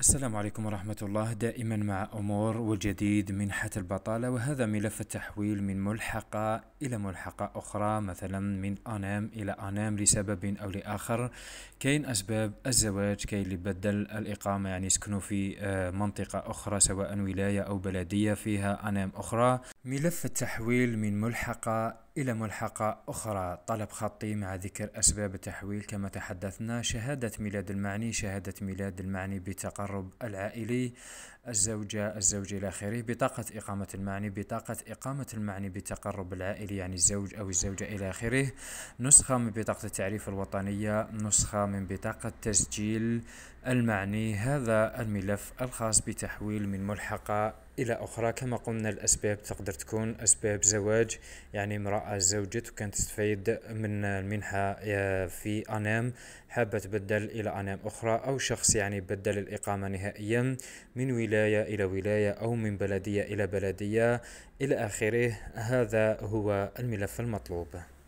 السلام عليكم ورحمة الله دائما مع أمور وجديد منحة البطالة وهذا ملف التحويل من ملحقة إلى ملحقة أخرى مثلا من أنام إلى أنام لسبب أو لآخر كاين أسباب الزواج كاين اللي بدل الإقامة يعني يسكنوا في آه، منطقة أخرى سواء ولاية أو بلدية فيها أنام أخرى ملف التحويل من ملحقة إلى ملحقة أخرى طلب خطي مع ذكر أسباب التحويل كما تحدثنا شهادة ميلاد المعني شهادة ميلاد المعني بتقرب العائلي الزوجة الزوج إلى آخره بطاقة إقامة المعني بطاقة إقامة المعني بتقرب العائلي يعني الزوج أو الزوجة إلى آخره نسخة من بطاقة التعريف الوطنية نسخة من بطاقة تسجيل المعني هذا الملف الخاص بتحويل من ملحقة إلى أخرى كما قلنا الأسباب تقدر تكون أسباب زواج يعني امرأة زوجت وكانت تستفيد من المنحة آه، في أنام حابة تبدل إلى أنام أخرى أو شخص يعني بدل الإقامة نهائيا من ولاية إلى ولاية أو من بلدية إلى بلدية إلى آخره هذا هو الملف المطلوب